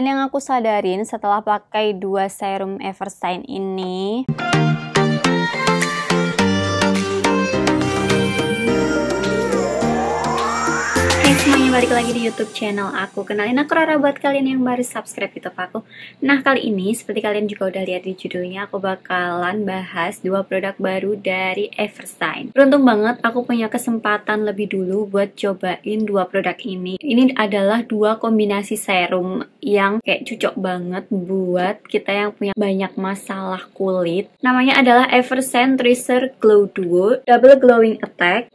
Dan yang aku sadarin setelah pakai dua serum Everstein ini... balik lagi di YouTube channel aku. Kenalin aku Rara buat kalian yang baru subscribe YouTube aku. Nah, kali ini seperti kalian juga udah lihat di judulnya, aku bakalan bahas dua produk baru dari Eversign. Beruntung banget aku punya kesempatan lebih dulu buat cobain dua produk ini. Ini adalah dua kombinasi serum yang kayak cocok banget buat kita yang punya banyak masalah kulit. Namanya adalah Eversign Tracer Glow Duo Double Glowing Attack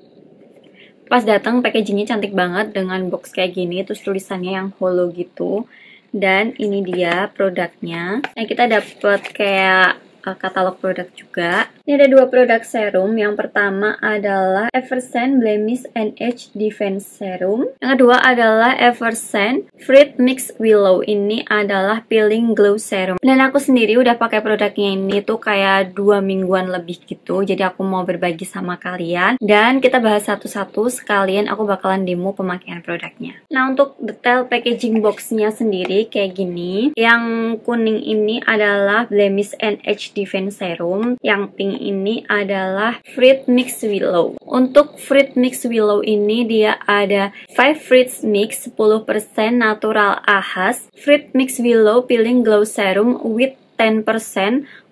pas datang packagingnya cantik banget dengan box kayak gini terus tulisannya yang hollow gitu dan ini dia produknya nah kita dapet kayak Eh, katalog produk juga. Ini ada dua produk serum. Yang pertama adalah Eversen Blemish and Age Defense Serum. Yang kedua adalah Eversen Fruit Mix Willow. Ini adalah peeling glow serum. Dan aku sendiri udah pakai produknya ini tuh kayak dua mingguan lebih gitu. Jadi aku mau berbagi sama kalian. Dan kita bahas satu-satu sekalian aku bakalan demo pemakaian produknya. Nah untuk detail packaging boxnya sendiri kayak gini. Yang kuning ini adalah Blemish and Age Defense Serum. Yang pink ini adalah Fruit Mix Willow. Untuk Fruit Mix Willow ini dia ada 5 Fruits Mix 10% natural ahas, Fruit Mix Willow Peeling Glow Serum with 10%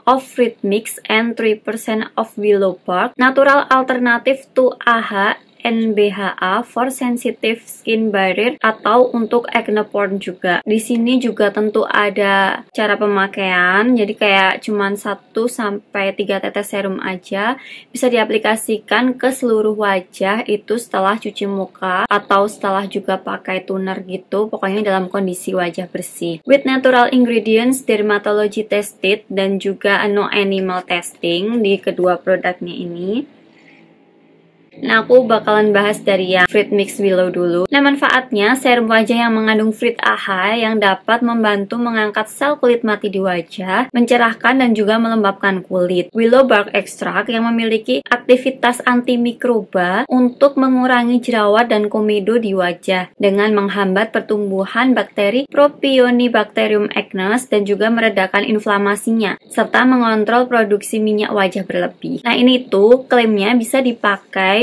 of fruit mix and 3% of willow bark, natural alternative to AHA NBHA for Sensitive Skin Barrier atau untuk acne porn juga. Di sini juga tentu ada cara pemakaian, jadi kayak cuman 1 sampai 3 tetes serum aja bisa diaplikasikan ke seluruh wajah itu setelah cuci muka atau setelah juga pakai toner gitu, pokoknya dalam kondisi wajah bersih. With natural ingredients, dermatology tested dan juga no anu animal testing di kedua produknya ini. Nah, aku bakalan bahas dari yang Fruit Mix Willow dulu. Nah, manfaatnya serum wajah yang mengandung Fruit AHA yang dapat membantu mengangkat sel kulit mati di wajah, mencerahkan dan juga melembabkan kulit. Willow Bark Extract yang memiliki aktivitas antimikroba untuk mengurangi jerawat dan komedo di wajah dengan menghambat pertumbuhan bakteri Propionibacterium acnes dan juga meredakan inflamasinya serta mengontrol produksi minyak wajah berlebih. Nah, ini tuh klaimnya bisa dipakai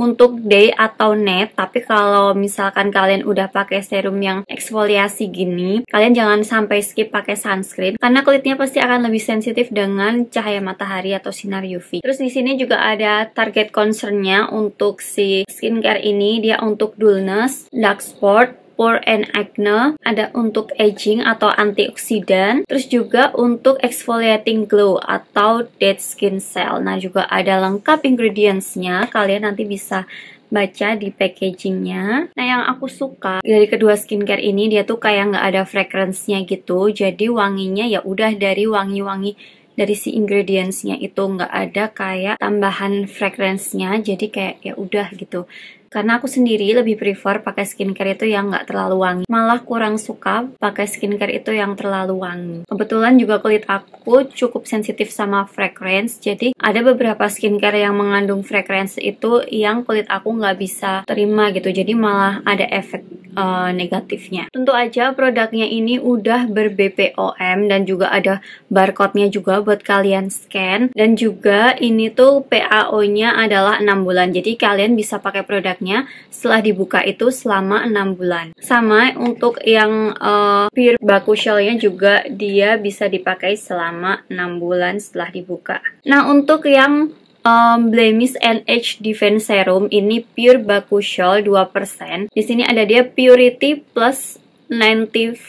untuk day atau net tapi kalau misalkan kalian udah pakai serum yang eksfoliasi gini kalian jangan sampai skip pakai sunscreen karena kulitnya pasti akan lebih sensitif dengan cahaya matahari atau sinar UV terus di sini juga ada target concernnya untuk si skincare ini dia untuk dullness, dark spot, pore and acne, ada untuk aging atau antioksidan, terus juga untuk exfoliating glow atau dead skin cell. Nah, juga ada lengkap ingredientsnya, kalian nanti bisa baca di packagingnya. Nah yang aku suka dari kedua skincare ini dia tuh kayak nggak ada fragrance-nya gitu, jadi wanginya ya udah dari wangi-wangi dari si ingredientsnya itu nggak ada kayak tambahan fragrance-nya jadi kayak ya udah gitu karena aku sendiri lebih prefer pakai skincare itu yang nggak terlalu wangi. Malah kurang suka pakai skincare itu yang terlalu wangi. Kebetulan juga kulit aku cukup sensitif sama fragrance. Jadi ada beberapa skincare yang mengandung fragrance itu yang kulit aku nggak bisa terima gitu. Jadi malah ada efek uh, negatifnya. Tentu aja produknya ini udah ber BPOM dan juga ada barcode-nya juga buat kalian scan dan juga ini tuh PAO-nya adalah 6 bulan. Jadi kalian bisa pakai produknya setelah dibuka itu selama 6 bulan. Sama untuk yang uh, eh, peer shell nya juga dia bisa dipakai selama 6 bulan setelah dibuka. Nah, untuk yang Um, Blemish and Defense Serum ini pure Bakushol 2%. Di sini ada dia purity plus 95%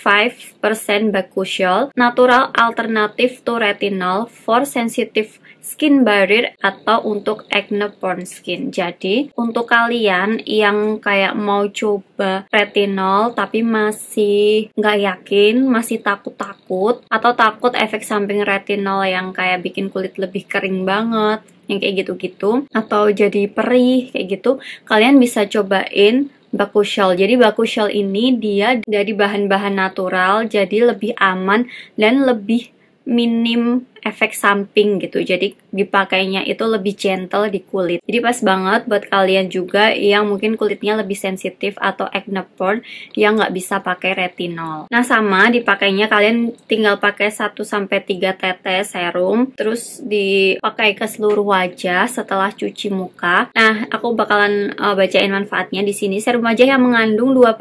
Bakushol, natural alternative to retinol for sensitive skin barrier atau untuk acne prone skin. Jadi, untuk kalian yang kayak mau coba retinol tapi masih nggak yakin, masih takut-takut atau takut efek samping retinol yang kayak bikin kulit lebih kering banget, yang kayak gitu-gitu atau jadi perih kayak gitu, kalian bisa cobain bakushel. Jadi bakushel ini dia dari bahan-bahan natural jadi lebih aman dan lebih minim efek samping gitu. Jadi dipakainya itu lebih gentle di kulit. Jadi pas banget buat kalian juga yang mungkin kulitnya lebih sensitif atau acne prone yang nggak bisa pakai retinol. Nah sama dipakainya kalian tinggal pakai 1 sampai 3 tetes serum, terus dipakai ke seluruh wajah setelah cuci muka. Nah aku bakalan uh, bacain manfaatnya di sini. Serum wajah yang mengandung 2%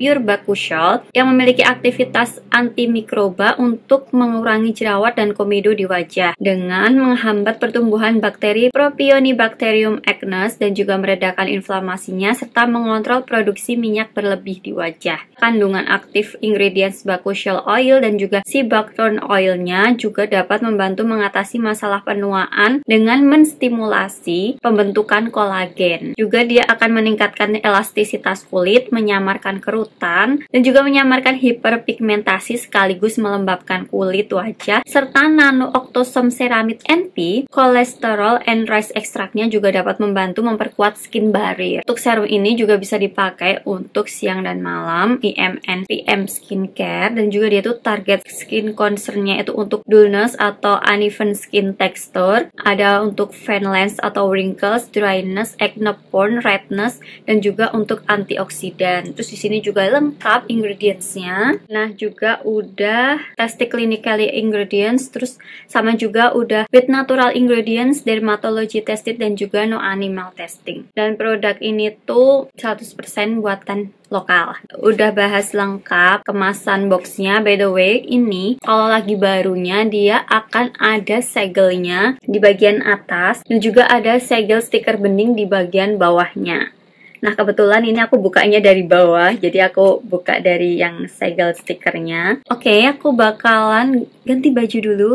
pure bakushol yang memiliki aktivitas antimikroba untuk mengurangi jerawat dan komedo di di wajah dengan menghambat pertumbuhan bakteri Propionibacterium acnes dan juga meredakan inflamasinya serta mengontrol produksi minyak berlebih di wajah. Kandungan aktif ingredients baku shell oil dan juga sibactone oilnya juga dapat membantu mengatasi masalah penuaan dengan menstimulasi pembentukan kolagen. Juga dia akan meningkatkan elastisitas kulit, menyamarkan kerutan, dan juga menyamarkan hiperpigmentasi sekaligus melembabkan kulit wajah serta nano Octosome Ceramid NP, kolesterol and rice Extractnya juga dapat membantu memperkuat skin barrier. Untuk serum ini juga bisa dipakai untuk siang dan malam, PM and PM skincare, dan juga dia tuh target skin concernnya itu untuk dullness atau uneven skin texture, ada untuk fan lens atau wrinkles, dryness, acne prone, redness, dan juga untuk antioksidan. Terus di sini juga lengkap ingredientsnya. Nah juga udah testing clinically ingredients, terus sama juga udah with natural ingredients, dermatology tested, dan juga no animal testing. Dan produk ini tuh 100% buatan lokal. Udah bahas lengkap kemasan boxnya. By the way, ini kalau lagi barunya dia akan ada segelnya di bagian atas dan juga ada segel stiker bening di bagian bawahnya. Nah, kebetulan ini aku bukanya dari bawah, jadi aku buka dari yang segel stikernya. Oke, okay, aku bakalan ganti baju dulu.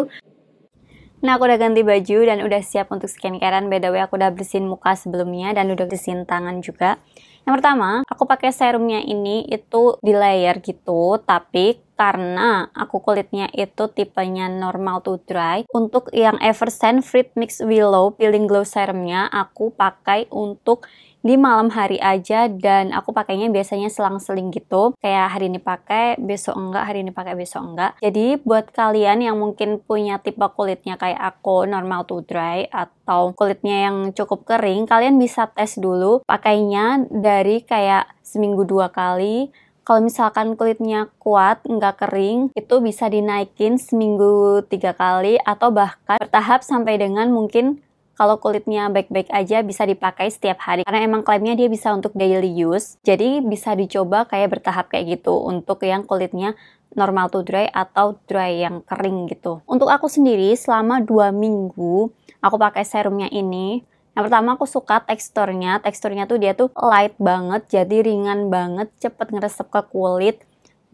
Nah aku udah ganti baju dan udah siap untuk skincarean By the way aku udah bersihin muka sebelumnya dan udah bersihin tangan juga Yang pertama aku pakai serumnya ini itu di layer gitu Tapi karena aku kulitnya itu tipenya normal to dry untuk yang Eversen Fruit Mix Willow Peeling Glow Serumnya aku pakai untuk di malam hari aja dan aku pakainya biasanya selang-seling gitu kayak hari ini pakai besok enggak hari ini pakai besok enggak jadi buat kalian yang mungkin punya tipe kulitnya kayak aku normal to dry atau kulitnya yang cukup kering kalian bisa tes dulu pakainya dari kayak seminggu dua kali kalau misalkan kulitnya kuat, nggak kering, itu bisa dinaikin seminggu tiga kali atau bahkan bertahap sampai dengan mungkin kalau kulitnya baik-baik aja bisa dipakai setiap hari karena emang klaimnya dia bisa untuk daily use jadi bisa dicoba kayak bertahap kayak gitu untuk yang kulitnya normal to dry atau dry yang kering gitu untuk aku sendiri selama 2 minggu aku pakai serumnya ini yang pertama aku suka teksturnya, teksturnya tuh dia tuh light banget, jadi ringan banget, cepet ngeresep ke kulit,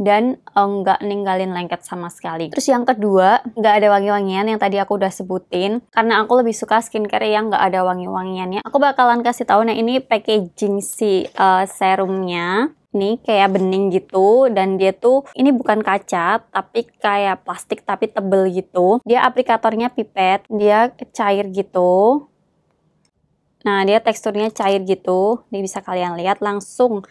dan eh, nggak ninggalin lengket sama sekali. Terus yang kedua, nggak ada wangi-wangian yang tadi aku udah sebutin. Karena aku lebih suka skincare yang nggak ada wangi-wangiannya. Aku bakalan kasih tahu nah ini packaging si uh, serumnya Ini kayak bening gitu dan dia tuh ini bukan kaca tapi kayak plastik tapi tebel gitu dia aplikatornya pipet dia cair gitu nah dia teksturnya cair gitu Ini bisa kalian lihat langsung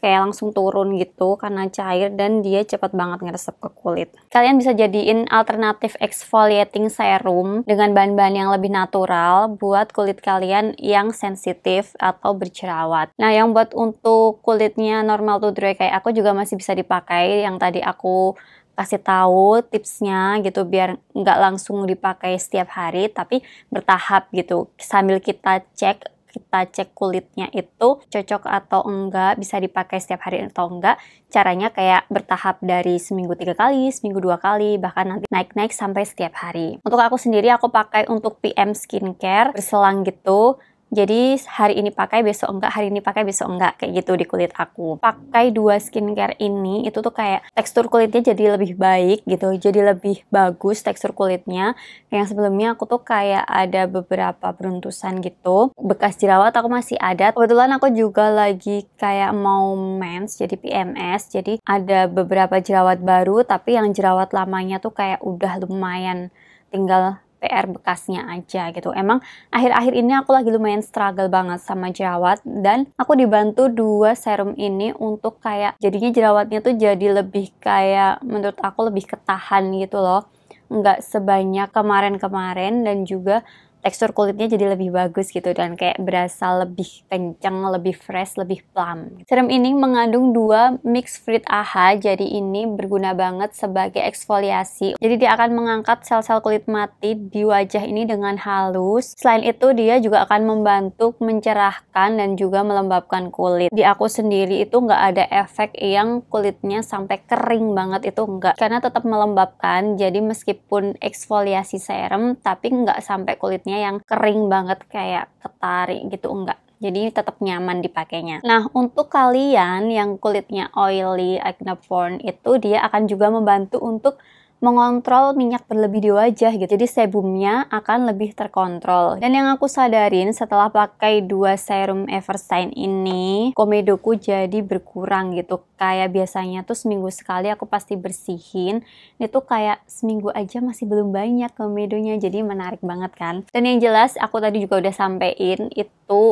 kayak langsung turun gitu karena cair dan dia cepat banget ngeresep ke kulit. Kalian bisa jadiin alternatif exfoliating serum dengan bahan-bahan yang lebih natural buat kulit kalian yang sensitif atau berjerawat. Nah, yang buat untuk kulitnya normal to dry kayak aku juga masih bisa dipakai yang tadi aku kasih tahu tipsnya gitu biar nggak langsung dipakai setiap hari tapi bertahap gitu sambil kita cek kita cek kulitnya itu cocok atau enggak, bisa dipakai setiap hari atau enggak. Caranya kayak bertahap dari seminggu tiga kali, seminggu dua kali, bahkan nanti naik-naik sampai setiap hari. Untuk aku sendiri, aku pakai untuk PM skincare berselang gitu jadi hari ini pakai besok enggak, hari ini pakai besok enggak kayak gitu di kulit aku. Pakai dua skincare ini itu tuh kayak tekstur kulitnya jadi lebih baik gitu, jadi lebih bagus tekstur kulitnya. Yang sebelumnya aku tuh kayak ada beberapa beruntusan gitu, bekas jerawat aku masih ada. Kebetulan aku juga lagi kayak mau mens jadi PMS, jadi ada beberapa jerawat baru tapi yang jerawat lamanya tuh kayak udah lumayan tinggal PR bekasnya aja gitu. Emang akhir-akhir ini aku lagi lumayan struggle banget sama jerawat dan aku dibantu dua serum ini untuk kayak jadinya jerawatnya tuh jadi lebih kayak menurut aku lebih ketahan gitu loh. Nggak sebanyak kemarin-kemarin dan juga tekstur kulitnya jadi lebih bagus gitu dan kayak berasa lebih kenceng, lebih fresh, lebih plump. Serum ini mengandung dua mix fruit AHA, jadi ini berguna banget sebagai eksfoliasi. Jadi dia akan mengangkat sel-sel kulit mati di wajah ini dengan halus. Selain itu dia juga akan membantu mencerahkan dan juga melembabkan kulit. Di aku sendiri itu nggak ada efek yang kulitnya sampai kering banget itu nggak, karena tetap melembabkan. Jadi meskipun eksfoliasi serum tapi nggak sampai kulitnya kulitnya yang kering banget kayak ketarik gitu enggak jadi tetap nyaman dipakainya. Nah, untuk kalian yang kulitnya oily, acne prone itu dia akan juga membantu untuk mengontrol minyak berlebih di wajah gitu. Jadi sebumnya akan lebih terkontrol. Dan yang aku sadarin setelah pakai dua serum Everstein ini, komedoku jadi berkurang gitu. Kayak biasanya tuh seminggu sekali aku pasti bersihin. Itu kayak seminggu aja masih belum banyak komedonya. Jadi menarik banget kan. Dan yang jelas aku tadi juga udah sampein itu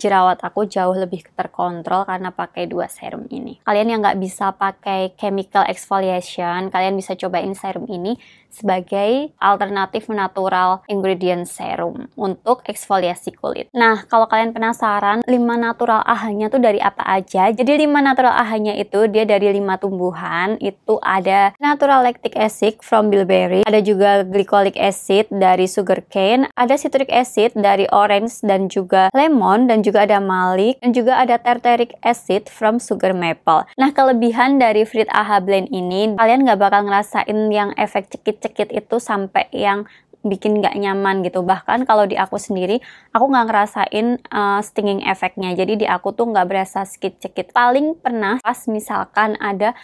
jerawat aku jauh lebih terkontrol karena pakai dua serum ini. Kalian yang nggak bisa pakai chemical exfoliation, kalian bisa cobain serum ini sebagai alternatif natural ingredient serum untuk eksfoliasi kulit. Nah, kalau kalian penasaran 5 natural AHA-nya tuh dari apa aja? Jadi 5 natural AHA-nya itu dia dari 5 tumbuhan. Itu ada natural lactic acid from bilberry, ada juga glycolic acid dari sugar cane, ada citric acid dari orange dan juga lemon dan juga ada malik dan juga ada tartaric acid from sugar maple. Nah, kelebihan dari Fruit AHA Blend ini kalian nggak bakal ngerasain yang efek cekit secekit itu sampai yang bikin nggak nyaman gitu bahkan kalau di aku sendiri aku nggak ngerasain uh, stinging efeknya jadi di aku tuh nggak berasa sakit cekit paling pernah pas misalkan ada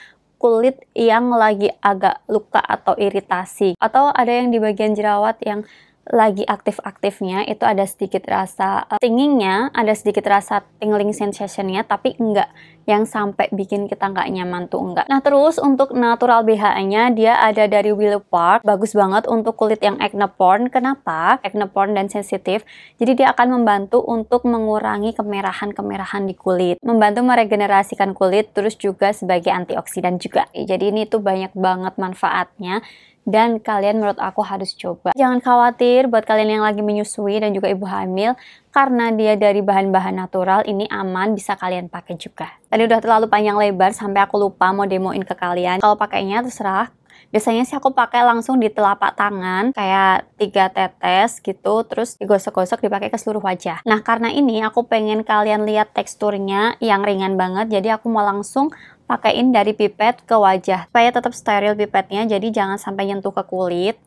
kulit yang lagi agak luka atau iritasi atau ada yang di bagian jerawat yang lagi aktif-aktifnya itu ada sedikit rasa uh, eh, tingingnya, ada sedikit rasa tingling sensationnya, tapi enggak yang sampai bikin kita nggak nyaman tuh enggak. Nah terus untuk natural BHA-nya dia ada dari Willow Park, bagus banget untuk kulit yang acne prone. Kenapa? Acne prone dan sensitif, jadi dia akan membantu untuk mengurangi kemerahan-kemerahan di kulit, membantu meregenerasikan kulit, terus juga sebagai antioksidan juga. Jadi ini tuh banyak banget manfaatnya dan kalian menurut aku harus coba. Jangan khawatir buat kalian yang lagi menyusui dan juga ibu hamil karena dia dari bahan-bahan natural ini aman bisa kalian pakai juga. Tadi udah terlalu panjang lebar sampai aku lupa mau demoin ke kalian. Kalau pakainya terserah. Biasanya sih aku pakai langsung di telapak tangan kayak tiga tetes gitu terus digosok-gosok dipakai ke seluruh wajah. Nah, karena ini aku pengen kalian lihat teksturnya yang ringan banget jadi aku mau langsung pakaiin dari pipet ke wajah supaya tetap steril pipetnya jadi jangan sampai nyentuh ke kulit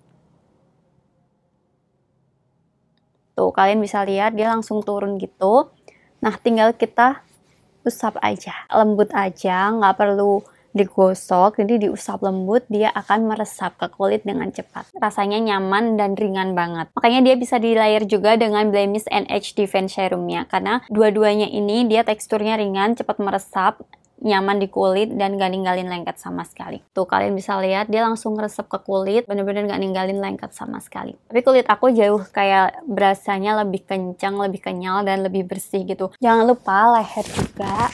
tuh kalian bisa lihat dia langsung turun gitu nah tinggal kita usap aja lembut aja nggak perlu digosok jadi diusap lembut dia akan meresap ke kulit dengan cepat rasanya nyaman dan ringan banget makanya dia bisa di layer juga dengan blemish NH defense serumnya karena dua-duanya ini dia teksturnya ringan cepat meresap nyaman di kulit dan gak ninggalin lengket sama sekali. Tuh kalian bisa lihat dia langsung resep ke kulit, bener-bener gak ninggalin lengket sama sekali. Tapi kulit aku jauh kayak berasanya lebih kencang, lebih kenyal dan lebih bersih gitu. Jangan lupa leher juga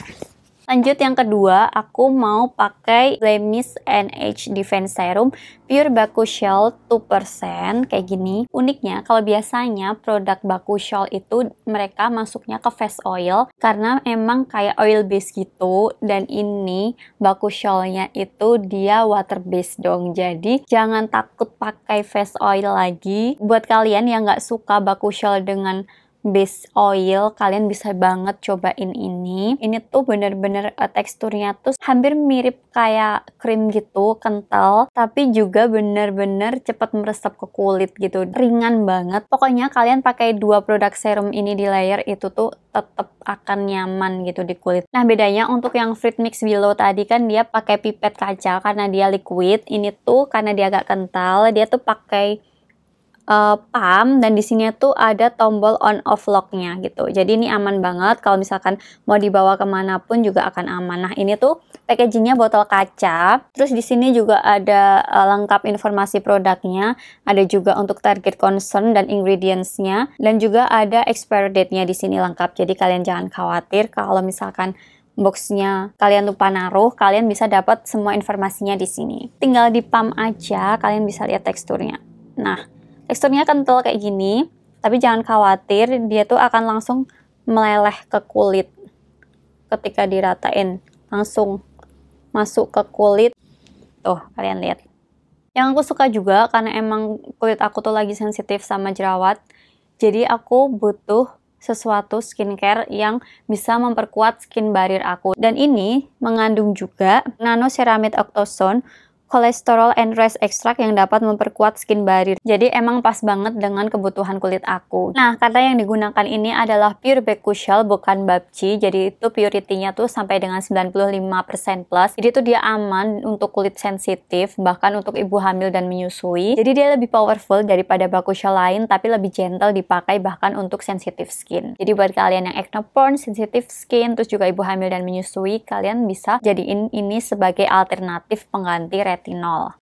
Lanjut yang kedua, aku mau pakai Blemish NH Defense Serum Pure Baku Shell 2% kayak gini. Uniknya kalau biasanya produk Baku Shell itu mereka masuknya ke face oil karena emang kayak oil base gitu dan ini Baku itu dia water base dong. Jadi jangan takut pakai face oil lagi. Buat kalian yang nggak suka Baku Shell dengan base oil kalian bisa banget cobain ini ini tuh bener-bener eh, teksturnya tuh hampir mirip kayak krim gitu kental tapi juga bener-bener cepat meresap ke kulit gitu ringan banget pokoknya kalian pakai dua produk serum ini di layer itu tuh tetap akan nyaman gitu di kulit nah bedanya untuk yang fruit mix below tadi kan dia pakai pipet kaca karena dia liquid ini tuh karena dia agak kental dia tuh pakai uh, eh, pump dan di sini tuh ada tombol on off locknya gitu. Jadi ini aman banget kalau misalkan mau dibawa kemanapun juga akan aman. Nah ini tuh packagingnya botol kaca. Terus di sini juga ada uh, lengkap informasi produknya. Ada juga untuk target concern dan ingredientsnya dan juga ada expiry date-nya di sini lengkap. Jadi kalian jangan khawatir kalau misalkan boxnya kalian lupa naruh, kalian bisa dapat semua informasinya di sini. Tinggal di pump aja, kalian bisa lihat teksturnya. Nah, teksturnya kental kayak gini tapi jangan khawatir dia tuh akan langsung meleleh ke kulit ketika diratain langsung masuk ke kulit tuh kalian lihat yang aku suka juga karena emang kulit aku tuh lagi sensitif sama jerawat jadi aku butuh sesuatu skincare yang bisa memperkuat skin barrier aku dan ini mengandung juga nano ceramide octosone kolesterol and rice extract yang dapat memperkuat skin barrier. Jadi emang pas banget dengan kebutuhan kulit aku. Nah, karena yang digunakan ini adalah pure bakuchiol bukan babci. Jadi itu purity-nya tuh sampai dengan 95% plus. Jadi itu dia aman untuk kulit sensitif, bahkan untuk ibu hamil dan menyusui. Jadi dia lebih powerful daripada bakuchiol lain tapi lebih gentle dipakai bahkan untuk sensitive skin. Jadi buat kalian yang acne prone, sensitive skin, terus juga ibu hamil dan menyusui, kalian bisa jadiin ini sebagai alternatif pengganti red retinol.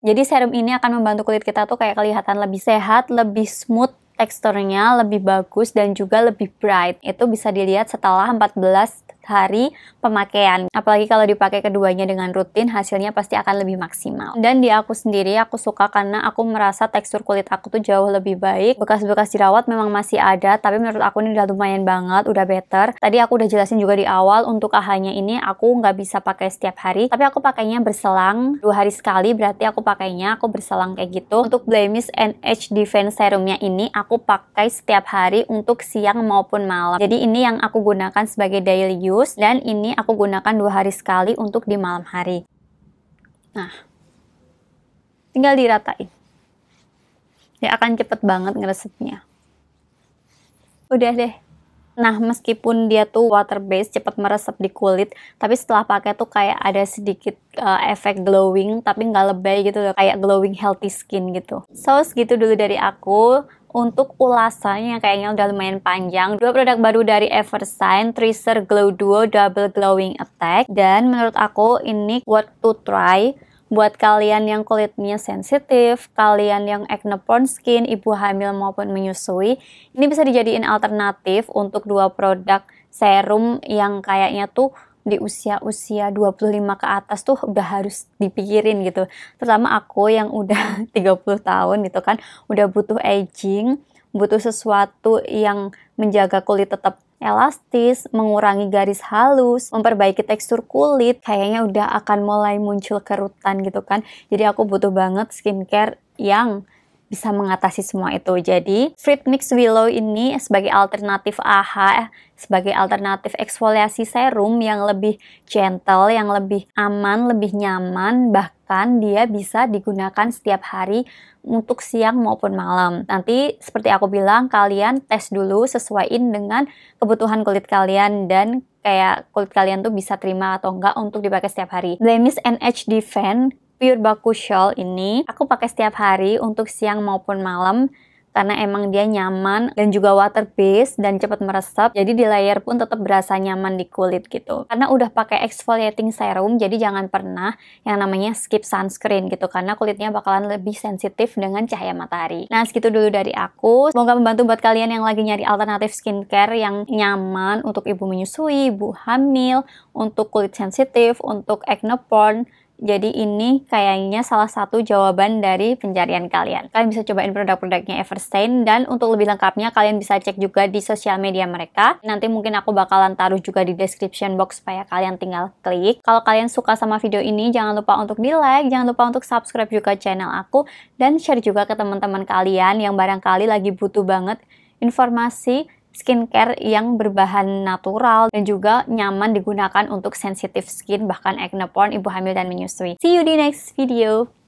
Jadi serum ini akan membantu kulit kita tuh kayak kelihatan lebih sehat, lebih smooth, teksturnya lebih bagus dan juga lebih bright. Itu bisa dilihat setelah 14 hari pemakaian. Apalagi kalau dipakai keduanya dengan rutin, hasilnya pasti akan lebih maksimal. Dan di aku sendiri, aku suka karena aku merasa tekstur kulit aku tuh jauh lebih baik. Bekas-bekas jerawat memang masih ada, tapi menurut aku ini udah lumayan banget, udah better. Tadi aku udah jelasin juga di awal, untuk ahanya ini aku nggak bisa pakai setiap hari, tapi aku pakainya berselang dua hari sekali, berarti aku pakainya aku berselang kayak gitu. Untuk Blemish and Age Defense Serumnya ini, aku aku pakai setiap hari untuk siang maupun malam. Jadi ini yang aku gunakan sebagai daily use dan ini aku gunakan dua hari sekali untuk di malam hari. Nah, tinggal diratain. Ya akan cepet banget ngeresepnya. Udah deh, Nah, meskipun dia tuh water based cepat meresap di kulit, tapi setelah pakai tuh kayak ada sedikit uh, efek glowing tapi nggak lebay gitu loh, kayak glowing healthy skin gitu. So, segitu dulu dari aku untuk ulasannya kayaknya udah lumayan panjang. Dua produk baru dari Eversign, Tracer Glow Duo Double Glowing Attack. Dan menurut aku ini worth to try buat kalian yang kulitnya sensitif, kalian yang acne prone skin, ibu hamil maupun menyusui, ini bisa dijadiin alternatif untuk dua produk serum yang kayaknya tuh di usia-usia 25 ke atas tuh udah harus dipikirin gitu. Terutama aku yang udah 30 tahun gitu kan, udah butuh aging, butuh sesuatu yang menjaga kulit tetap elastis, mengurangi garis halus, memperbaiki tekstur kulit, kayaknya udah akan mulai muncul kerutan gitu kan. Jadi aku butuh banget skincare yang bisa mengatasi semua itu. Jadi, Fruit Mix Willow ini sebagai alternatif AHA, eh, sebagai alternatif eksfoliasi serum yang lebih gentle, yang lebih aman, lebih nyaman, bahkan bahkan dia bisa digunakan setiap hari untuk siang maupun malam. Nanti seperti aku bilang kalian tes dulu sesuaiin dengan kebutuhan kulit kalian dan kayak kulit kalian tuh bisa terima atau enggak untuk dipakai setiap hari. Blemish NH Fan Pure Baku ini aku pakai setiap hari untuk siang maupun malam karena emang dia nyaman dan juga water based dan cepat meresap jadi di layer pun tetap berasa nyaman di kulit gitu karena udah pakai exfoliating serum jadi jangan pernah yang namanya skip sunscreen gitu karena kulitnya bakalan lebih sensitif dengan cahaya matahari nah segitu dulu dari aku semoga membantu buat kalian yang lagi nyari alternatif skincare yang nyaman untuk ibu menyusui ibu hamil untuk kulit sensitif untuk acne prone jadi ini kayaknya salah satu jawaban dari pencarian kalian. Kalian bisa cobain produk-produknya Everstain dan untuk lebih lengkapnya kalian bisa cek juga di sosial media mereka. Nanti mungkin aku bakalan taruh juga di description box supaya kalian tinggal klik. Kalau kalian suka sama video ini jangan lupa untuk di like, jangan lupa untuk subscribe juga channel aku dan share juga ke teman-teman kalian yang barangkali lagi butuh banget informasi skincare yang berbahan natural dan juga nyaman digunakan untuk sensitive skin bahkan acne prone, ibu hamil dan menyusui. See you di next video.